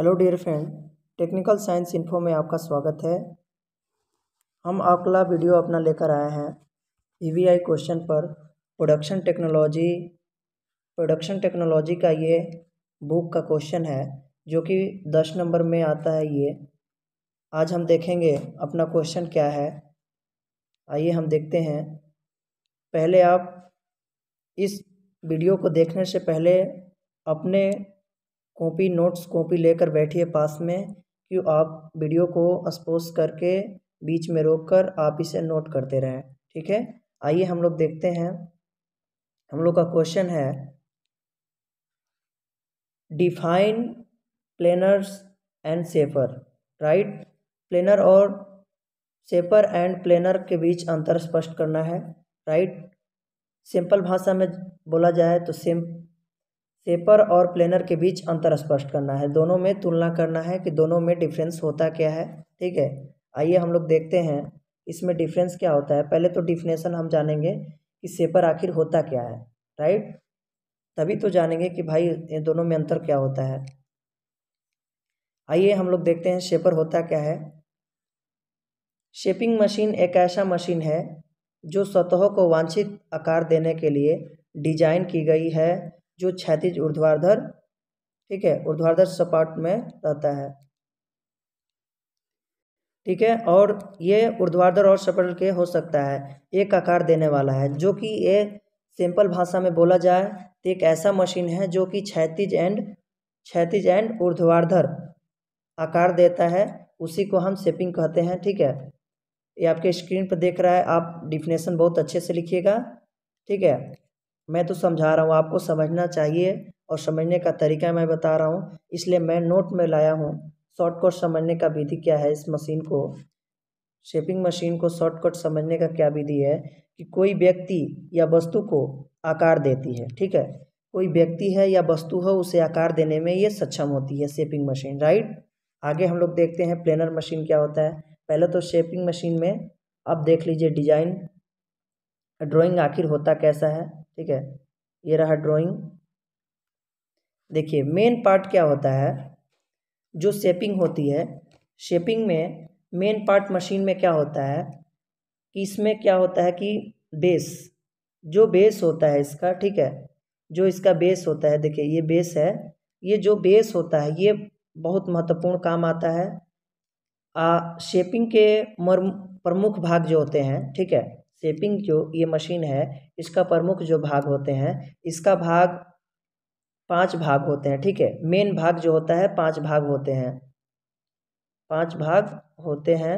Hello dear friend technical science info में आपका स्वागत है हम अगला वीडियो अपना लेकर आए हैं ईवीआई e क्वेश्चन पर प्रोडक्शन टेक्नोलॉजी प्रोडक्शन टेक्नोलॉजी का ये बुक का क्वेश्चन है जो कि दस नंबर में आता है ये आज हम देखेंगे अपना क्वेश्चन क्या है आइए हम देखते हैं पहले आप इस वीडियो को देखने से पहले अपने कॉपी नोट्स कॉपी लेकर बैठिए पास में क्यों आप वीडियो को स्पोज करके बीच में रोक कर आप इसे नोट करते रहें ठीक है आइए हम लोग देखते हैं हम लोग का क्वेश्चन है define planers and shaper right planer और सेफर एंड प्लेनर के बीच अंतर स्पष्ट करना है राइट सिंपल भाषा में बोला जाए तो सिम सेपर और प्लेनर के बीच अंतर स्पष्ट करना है दोनों में तुलना करना है कि दोनों में डिफरेंस होता क्या है ठीक है आइए हम लोग देखते हैं इसमें डिफरेंस क्या होता है पहले तो डिफिनेशन हम जानेंगे कि सेपर आखिर होता क्या है राइट तभी तो जानेंगे कि भाई ये दोनों में अंतर क्या होता है आइए हम लोग देखते हैं शेपर होता क्या है शेपिंग मशीन एक ऐसा मशीन है जो सतहों को वांछित आकार देने के लिए डिजाइन की गई है जो क्षैतिज ऊर्ध्वाधर ठीक है ऊर्ध्वाधर सपाट में रहता है ठीक है और ये ऊर्ध्वाधर और सपटल के हो सकता है एक आकार देने वाला है जो कि ये सिंपल भाषा में बोला जाए तो एक ऐसा मशीन है जो कि क्षैतिज एंड क्षैतिज एंड ऊर्ध्वाधर आकार देता है उसी को हम सेपिंग कहते हैं ठीक है ये आपके स्क्रीन पर देख रहा है आप डिफिनेशन बहुत अच्छे से लिखिएगा ठीक है मैं तो समझा रहा हूँ आपको समझना चाहिए और समझने का तरीका मैं बता रहा हूँ इसलिए मैं नोट में लाया हूँ शॉर्टकट समझने का विधि क्या है इस मशीन को शेपिंग मशीन को शॉर्टकट समझने का क्या विधि है कि कोई व्यक्ति या वस्तु को आकार देती है ठीक है कोई व्यक्ति है या वस्तु है उसे आकार देने में ये सक्षम होती है शेपिंग मशीन राइट आगे हम लोग देखते हैं प्लेनर मशीन क्या होता है पहले तो शेपिंग मशीन में अब देख लीजिए डिजाइन ड्राइंग आखिर होता कैसा है ठीक है ये रहा ड्राइंग देखिए मेन पार्ट क्या होता है जो शेपिंग होती है शेपिंग में मेन पार्ट मशीन में क्या होता है कि इसमें क्या होता है कि बेस जो बेस होता है इसका ठीक है जो इसका बेस होता है देखिए ये बेस है ये जो बेस होता है ये बहुत महत्वपूर्ण काम आता है आ शेपिंग के प्रमुख भाग जो होते हैं ठीक है सेपिंग जो ये मशीन है इसका प्रमुख जो भाग होते हैं इसका भाग पांच भाग होते हैं ठीक है मेन भाग जो होता है पांच भाग होते हैं पांच भाग होते हैं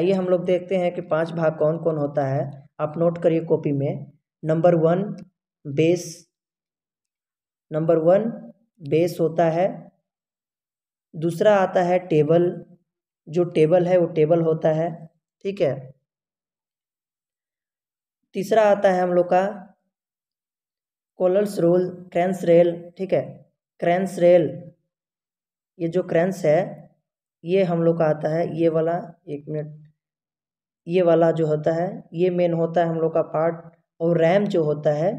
आइए हम लोग देखते हैं कि पांच भाग कौन कौन होता है आप नोट करिए कॉपी में number one base number one base होता है दूसरा आता है टेबल जो टेबल है वो टेबल होता है ठीक है तीसरा आता है हम लोग का कोलर्स रूल क्रेंस रेल ठीक है क्रेंस रेल ये जो क्रेंस है ये हम लोग का आता है ये वाला एक मिनट ये वाला जो होता है ये मेन होता है हम लोग का पार्ट और रैम जो होता है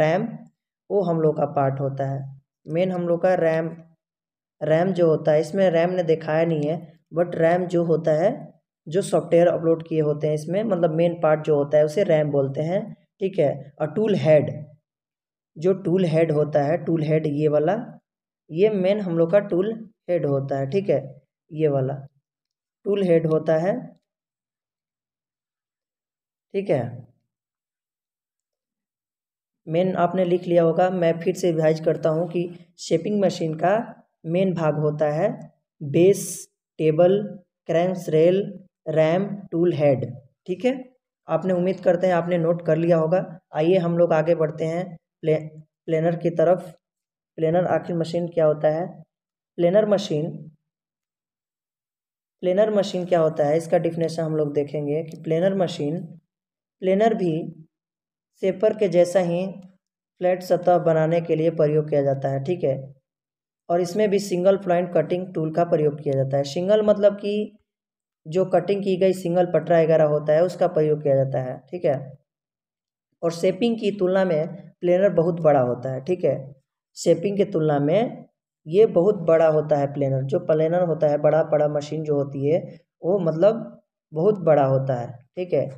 रैम वो हम लोग का पार्ट होता है मेन हम लोग का रैम रैम जो होता है इसमें रैम ने दिखाया नहीं है बट रैम जो होता है जो सॉफ्टवेयर अपलोड किए होते हैं इसमें मतलब मेन पार्ट जो होता है उसे रैम बोलते हैं ठीक है और टूल हेड जो टूल हेड होता है टूल हेड ये वाला ये मेन हम लोग का टूल हेड होता है ठीक है ये वाला टूल हेड होता है ठीक है मेन आपने लिख लिया होगा मैं फिर से रिवाइज करता हूँ कि शेपिंग मशीन का मेन भाग होता है base table cross rail ram tool head ठीक है आपने उम्मीद करते हैं आपने नोट कर लिया होगा आइए हम लोग आगे बढ़ते हैं प्ले प्लेनर की तरफ प्लेनर आखिर मशीन क्या होता है प्लेनर मशीन प्लेनर मशीन क्या होता है इसका डिफिनेशन हम लोग देखेंगे कि प्लेनर मशीन प्लेनर भी सेपर के जैसा ही फ्लैट सतह बनाने के लिए प्रयोग किया जाता है ठीक है और इसमें भी सिंगल प्लाइंट कटिंग टूल का प्रयोग किया जाता है सिंगल मतलब कि जो कटिंग की गई सिंगल पटरा वगैरह होता है उसका प्रयोग किया जाता है ठीक है और शेपिंग की तुलना में प्लेनर बहुत बड़ा होता है ठीक है शेपिंग की तुलना में ये बहुत बड़ा होता है प्लेनर जो प्लेनर होता है बड़ा बड़ा मशीन जो होती है वो मतलब बहुत बड़ा होता है ठीक है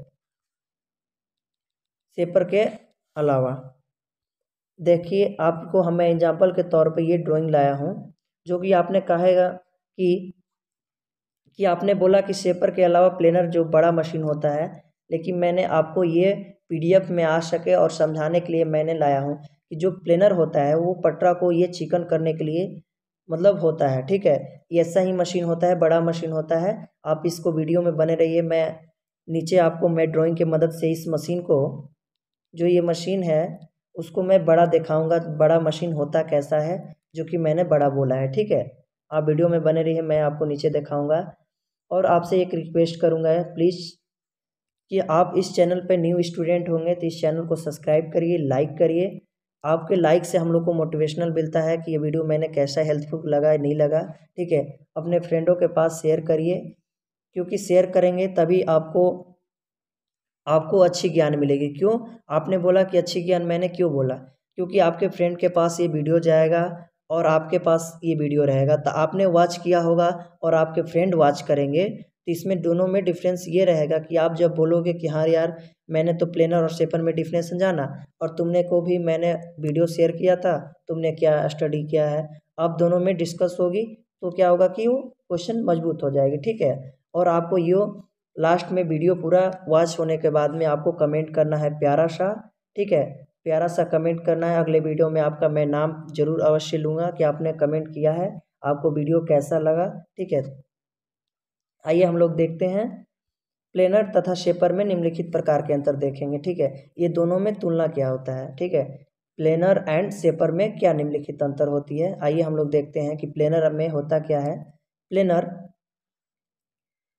सेपर के अलावा देखिए आपको हमें एग्जाम्पल के तौर पे ये ड्राइंग लाया हूँ जो कि आपने कहेगा कि कि आपने बोला कि सेपर के अलावा प्लेनर जो बड़ा मशीन होता है लेकिन मैंने आपको ये पीडीएफ में आ सके और समझाने के लिए मैंने लाया हूँ कि जो प्लेनर होता है वो पटरा को ये चिकन करने के लिए मतलब होता है ठीक है ऐसा ही मशीन होता है बड़ा मशीन होता है आप इसको वीडियो में बने रहिए मैं नीचे आपको मैं ड्राइंग के मदद से इस मशीन को जो ये मशीन है उसको मैं बड़ा दिखाऊंगा बड़ा मशीन होता कैसा है जो कि मैंने बड़ा बोला है ठीक है आप वीडियो में बने रहिए मैं आपको नीचे दिखाऊंगा और आपसे एक रिक्वेस्ट करूँगा प्लीज़ कि आप इस चैनल पर न्यू स्टूडेंट होंगे तो इस चैनल को सब्सक्राइब करिए लाइक करिए आपके लाइक से हम लोग को मोटिवेशनल मिलता है कि ये वीडियो मैंने कैसा हेल्पफुल लगा नहीं लगा ठीक है अपने फ्रेंडों के पास शेयर करिए क्योंकि शेयर करेंगे तभी आपको आपको अच्छी ज्ञान मिलेगी क्यों आपने बोला कि अच्छी ज्ञान मैंने क्यों बोला क्योंकि आपके फ्रेंड के पास ये वीडियो जाएगा और आपके पास ये वीडियो रहेगा तो आपने वॉच किया होगा और आपके फ्रेंड वॉच करेंगे तो इसमें दोनों में डिफरेंस ये रहेगा कि आप जब बोलोगे कि हाँ यार मैंने तो प्लेनर और सेपर में डिफरेंस समझाना और तुमने को भी मैंने वीडियो शेयर किया था तुमने क्या स्टडी किया है आप दोनों में डिस्कस होगी तो क्या होगा कि वो क्वेश्चन मजबूत हो जाएगी ठीक है और आपको यो लास्ट में वीडियो पूरा वॉच होने के बाद में आपको कमेंट करना है प्यारा सा ठीक है प्यारा सा कमेंट करना है अगले वीडियो में आपका मैं नाम जरूर अवश्य लूँगा कि आपने कमेंट किया है आपको वीडियो कैसा लगा ठीक है आइए हम लोग देखते हैं प्लेनर तथा शेपर में निम्नलिखित प्रकार के अंतर देखेंगे ठीक है ये दोनों में तुलना क्या होता है ठीक है प्लेनर एंड शेपर में क्या निम्नलिखित अंतर होती है आइए हम लोग देखते हैं कि प्लेनर में होता क्या है प्लेनर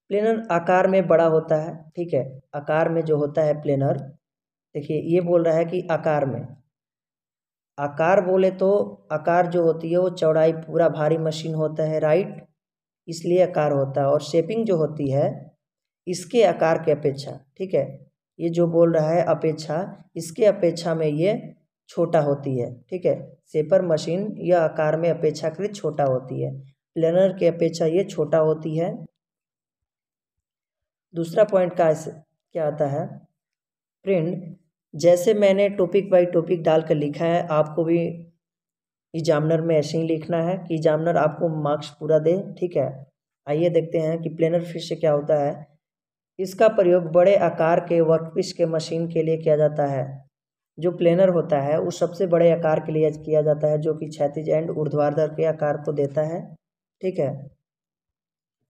प्लेनर आकार में बड़ा होता है ठीक है आकार में जो होता है प्लेनर देखिए ये बोल रहा है कि आकार में आकार बोले तो आकार जो होती है वो चौड़ाई पूरा भारी मशीन होता है राइट इसलिए आकार होता है और शेपिंग जो होती है इसके आकार की अपेक्षा ठीक है ये जो बोल रहा है अपेक्षा इसके अपेक्षा में ये छोटा होती है ठीक है सेपर मशीन यह आकार में अपेक्षाकृत छोटा होती है प्लेनर की अपेक्षा ये छोटा होती है दूसरा पॉइंट का क्या आता है प्रिंट जैसे मैंने टॉपिक बाई टॉपिक डाल कर लिखा है आपको भी एग्जामिनर में ऐसे ही लिखना है कि एग्जामिनर आपको मार्क्स पूरा दे ठीक है आइए देखते हैं कि प्लेनर फिश से क्या होता है इसका प्रयोग बड़े आकार के वर्कपीस के मशीन के लिए किया जाता है जो प्लेनर होता है वो सबसे बड़े आकार के लिए किया जाता है जो कि क्षैतिज एंड ऊर्ध्वाधर के आकार को देता है ठीक है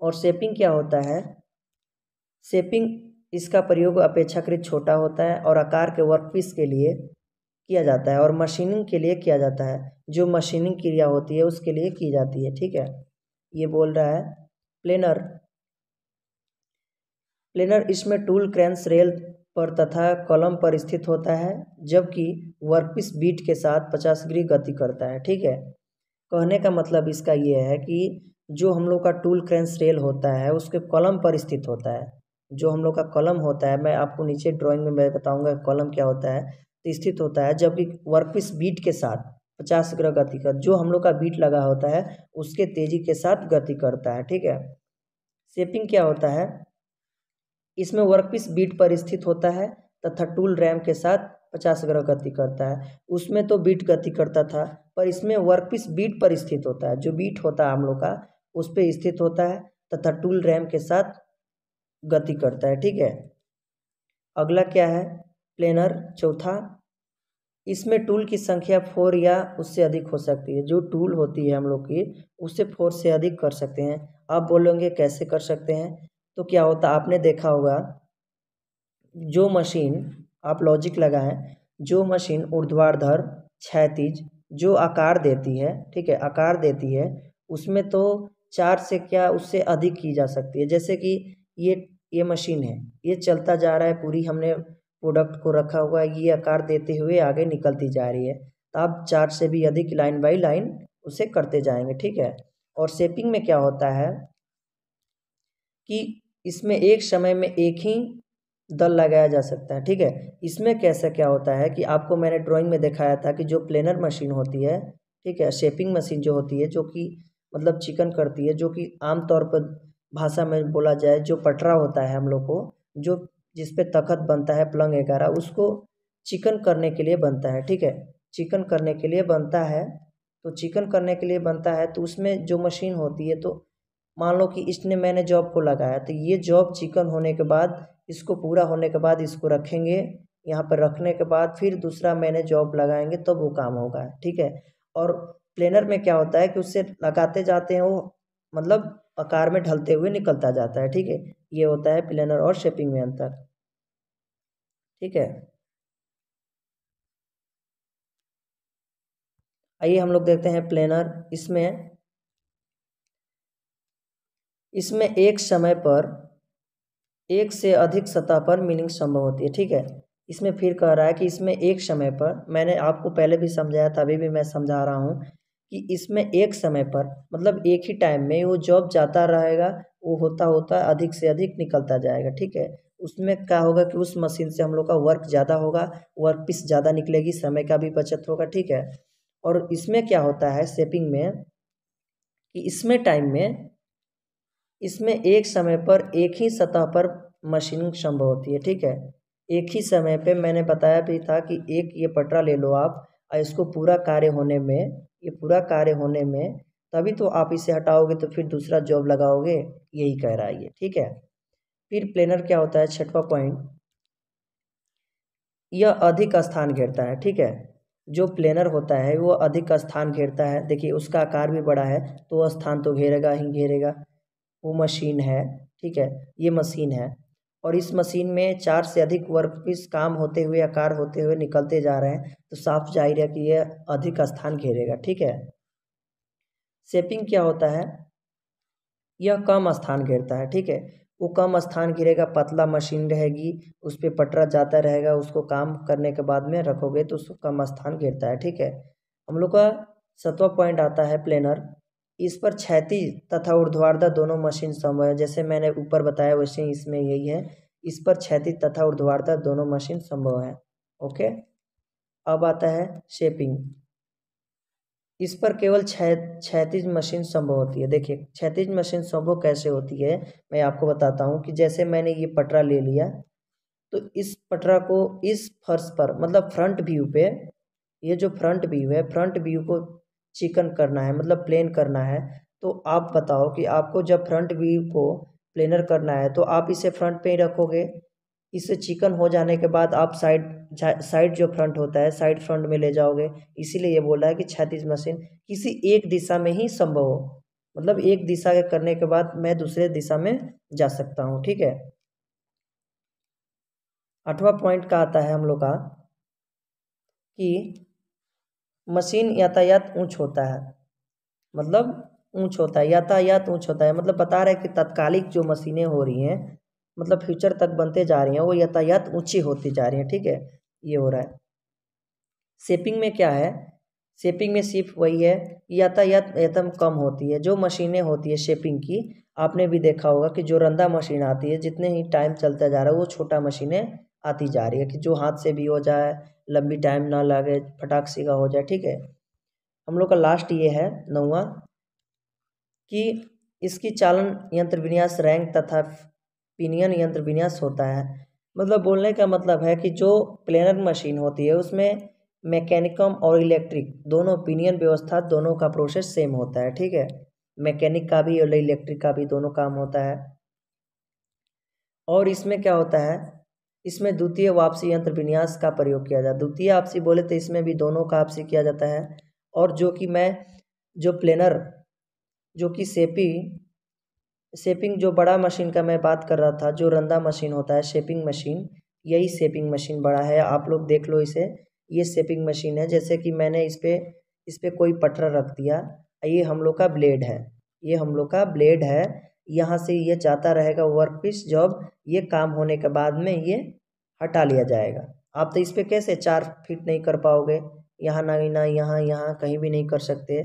और शेपिंग क्या होता है शेपिंग इसका प्रयोग अपेक्षाकृत छोटा होता है और आकार के वर्कपीस के लिए किया जाता है और मशीनिंग के लिए किया जाता है जो मशीनिंग क्रिया होती है उसके लिए की जाती है ठीक है ये बोल रहा है प्लेनर प्लेनर इसमें टूल क्रेंस रेल पर तथा कॉलम पर स्थित होता है जबकि वर्कपीस बीट के साथ पचास डिग्री गति करता है ठीक है कहने का मतलब इसका ये है कि जो हम लोग का टूल क्रेंस रेल होता है उसके कॉलम पर स्थित होता है जो हम लोग का कलम होता है मैं आपको नीचे ड्राइंग में मैं बताऊंगा कलम क्या होता है तो स्थित होता है जबकि वर्कपीस बीट के साथ पचास ग्रह गति कर जो हम लोग का बीट लगा होता है उसके तेजी के साथ गति करता है ठीक है सेपिंग क्या होता है इसमें वर्कपीस बीट पर स्थित होता है तथा टूल रैम के साथ पचास ग्रह गति करता है उसमें तो बीट गति करता था पर इसमें वर्कपीस बीट पर स्थित होता है जो बीट होता है हम लोग का उस पर स्थित होता है तथा टूल रैम के साथ गति करता है ठीक है अगला क्या है प्लेनर चौथा इसमें टूल की संख्या फोर या उससे अधिक हो सकती है जो टूल होती है हम लोग की उससे फोर से अधिक कर सकते हैं आप बोलोगे कैसे कर सकते हैं तो क्या होता आपने देखा होगा जो मशीन आप लॉजिक लगाएं जो मशीन ऊर्ध्वाधर क्षैतिज जो आकार देती है ठीक है आकार देती है उसमें तो चार से क्या उससे अधिक की जा सकती है जैसे कि ये ये मशीन है ये चलता जा रहा है पूरी हमने प्रोडक्ट को रखा हुआ है ये आकार देते हुए आगे निकलती जा रही है तो आप चार से भी अधिक लाइन बाई लाइन उसे करते जाएंगे ठीक है और सेपिंग में क्या होता है कि इसमें एक समय में एक ही दल लगाया जा सकता है ठीक है इसमें कैसा क्या होता है कि आपको मैंने ड्राइंग में दिखाया था कि जो प्लेनर मशीन होती है ठीक है शेपिंग मशीन जो होती है जो कि मतलब चिकन करती है जो कि आमतौर पर भाषा में बोला जाए जो पटरा होता है हम लोग को जो जिस पे तखत बनता है पलंग वगैरह उसको चिकन करने के लिए बनता है ठीक है चिकन करने के लिए बनता है तो चिकन करने के लिए बनता है तो उसमें जो मशीन होती है तो मान लो कि इसने मैंने जॉब को लगाया तो ये जॉब चिकन होने के बाद इसको पूरा होने के बाद इसको रखेंगे यहाँ पर रखने के बाद फिर दूसरा मैंने जॉब लगाएंगे तब तो वो काम होगा ठीक है और प्लेनर में क्या होता है कि उससे लगाते जाते हैं वो मतलब आकार में ढलते हुए निकलता जाता है ठीक है ये होता है प्लेनर और शेपिंग में अंतर ठीक है आइए हम लोग देखते हैं प्लेनर इसमें इसमें एक समय पर एक से अधिक सतह पर मीनिंग संभव होती है ठीक है इसमें फिर कह रहा है कि इसमें एक समय पर मैंने आपको पहले भी समझाया था अभी भी मैं समझा रहा हूँ कि इसमें एक समय पर मतलब एक ही टाइम में वो जॉब जाता रहेगा वो होता होता अधिक से अधिक निकलता जाएगा ठीक है उसमें क्या होगा कि उस मशीन से हम लोग का वर्क ज़्यादा होगा वर्क पीस ज़्यादा निकलेगी समय का भी बचत होगा ठीक है और इसमें क्या होता है सेपिंग में कि इसमें टाइम में इसमें एक समय पर एक ही सतह पर मशीनिंग संभव होती है ठीक है एक ही समय पे मैंने बताया भी था कि एक ये पटरा ले लो आप और इसको पूरा कार्य होने में ये पूरा कार्य होने में तभी तो आप इसे हटाओगे तो फिर दूसरा जॉब लगाओगे यही कह रहा है ये ठीक है फिर प्लेनर क्या होता है छठवा पॉइंट यह अधिक स्थान घेरता है ठीक है जो प्लेनर होता है वो अधिक स्थान घेरता है देखिए उसका आकार भी बड़ा है तो स्थान तो घेरेगा ही घेरेगा वो मशीन है ठीक है ये मशीन है और इस मशीन में चार से अधिक वर्कपीस काम होते हुए आकार होते हुए निकलते जा रहे हैं तो साफ जाहिर है कि यह अधिक स्थान घेरेगा ठीक है सेपिंग क्या होता है यह कम स्थान घेरता है ठीक है वो कम स्थान घिरेगा पतला मशीन रहेगी उस पर पटरा जाता रहेगा उसको काम करने के बाद में रखोगे तो उसको कम स्थान घेरता है ठीक है हम लोग का सतवा पॉइंट आता है प्लेनर इस पर छैती तथा ऊर्ध्वाधर दोनों मशीन संभव है जैसे मैंने ऊपर बताया वैसे इसमें यही है इस पर क्षैतिज तथा ऊर्ध्वाधर दोनों मशीन संभव है ओके अब आता है शेपिंग इस पर केवल छैतीज मशीन संभव होती है देखिए छैतीज मशीन संभव कैसे होती है मैं आपको बताता हूँ कि जैसे मैंने ये पटरा ले लिया तो इस पटरा को इस फर्श पर मतलब फ्रंट व्यू पे ये जो फ्रंट व्यू है फ्रंट व्यू को चिकन करना है मतलब प्लेन करना है तो आप बताओ कि आपको जब फ्रंट व्यू को प्लेनर करना है तो आप इसे फ्रंट पे ही रखोगे इसे चिकन हो जाने के बाद आप साइड साइड जो फ्रंट होता है साइड फ्रंट में ले जाओगे इसीलिए ये बोला है कि क्षैतिज मशीन किसी एक दिशा में ही संभव हो मतलब एक दिशा के करने के बाद मैं दूसरे दिशा में जा सकता हूँ ठीक है आठवां पॉइंट का आता है हम लोग का कि मशीन यातायात ऊँच होता है मतलब ऊँच होता है यातायात ऊँच होता है मतलब बता रहा है कि तत्कालिक जो मशीनें हो रही हैं मतलब फ्यूचर तक बनते जा रही हैं वो यातायात ऊँची होती जा रही हैं ठीक है ये हो रहा है सेपिंग में क्या है सेपिंग में सिर्फ वही है यातायात एकदम कम होती है जो मशीनें होती है शेपिंग की आपने भी देखा होगा कि जो रंदा मशीन आती है जितने ही टाइम चलता जा रहा है वो छोटा मशीनें आती जा रही है कि जो हाथ से भी हो जाए लंबी टाइम ना लगे फटाक से का हो जाए ठीक है हम लोग का लास्ट ये है नौवा कि इसकी चालन यंत्र विन्यास रैंक तथा पिनियन यंत्र विन्यास होता है मतलब बोलने का मतलब है कि जो प्लेनर मशीन होती है उसमें मैकेनिकम और इलेक्ट्रिक दोनों पिनियन व्यवस्था दोनों का प्रोसेस सेम होता है ठीक है मैकेनिक का भी और इलेक्ट्रिक का भी दोनों काम होता है और इसमें क्या होता है इसमें द्वितीय वापसी यंत्र विन्यास का प्रयोग किया जाता है द्वितीय आपसी बोले तो इसमें भी दोनों का आपसी किया जाता है और जो कि मैं जो प्लेनर जो कि सेपी सेपिंग जो बड़ा मशीन का मैं बात कर रहा था जो रंदा मशीन होता है शेपिंग मशीन यही सेपिंग मशीन बड़ा है आप लोग देख लो इसे ये सेपिंग मशीन है जैसे कि मैंने इस पर इस पर कोई पटरा रख दिया ये हम लोग का ब्लेड है ये हम लोग का ब्लेड है यहाँ से ये जाता रहेगा वर्क पीस जॉब ये काम होने के बाद में ये हटा लिया जाएगा आप तो इस पर कैसे चार फिट नहीं कर पाओगे यहाँ ना ना यहाँ यहाँ कहीं भी नहीं कर सकते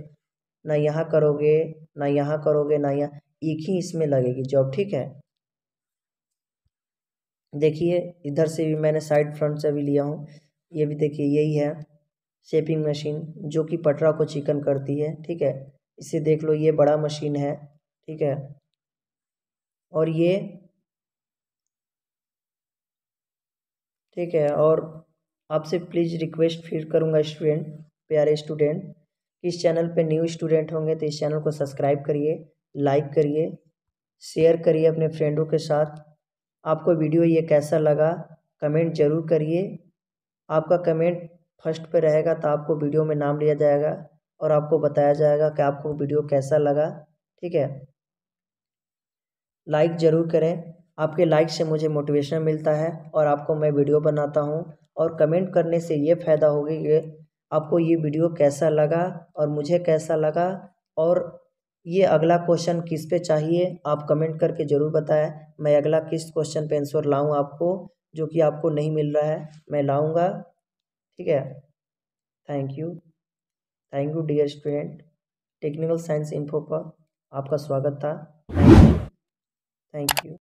ना यहाँ करोगे ना यहाँ करोगे ना यहाँ एक ही इसमें लगेगी जॉब ठीक है देखिए इधर से भी मैंने साइड फ्रंट से भी लिया हूँ ये भी देखिए यही है शेपिंग मशीन जो कि पटरा को चिकन करती है ठीक है इसे देख लो ये बड़ा मशीन है ठीक है और ये ठीक है और आपसे प्लीज़ रिक्वेस्ट फिर करूँगा स्टूडेंट प्यारे स्टूडेंट इस चैनल पे न्यू स्टूडेंट होंगे तो इस चैनल को सब्सक्राइब करिए लाइक करिए शेयर करिए अपने फ्रेंडों के साथ आपको वीडियो ये कैसा लगा कमेंट जरूर करिए आपका कमेंट फर्स्ट पे रहेगा तो आपको वीडियो में नाम लिया जाएगा और आपको बताया जाएगा कि आपको वीडियो कैसा लगा ठीक है लाइक ज़रूर करें आपके लाइक से मुझे मोटिवेशन मिलता है और आपको मैं वीडियो बनाता हूँ और कमेंट करने से ये फ़ायदा होगी कि आपको ये वीडियो कैसा लगा और मुझे कैसा लगा और ये अगला क्वेश्चन किस पे चाहिए आप कमेंट करके ज़रूर बताएं मैं अगला किस क्वेश्चन पे आंसर लाऊं आपको जो कि आपको नहीं मिल रहा है मैं लाऊंगा ठीक है thank you thank you dear student technical science info पर आपका स्वागत था Thank you.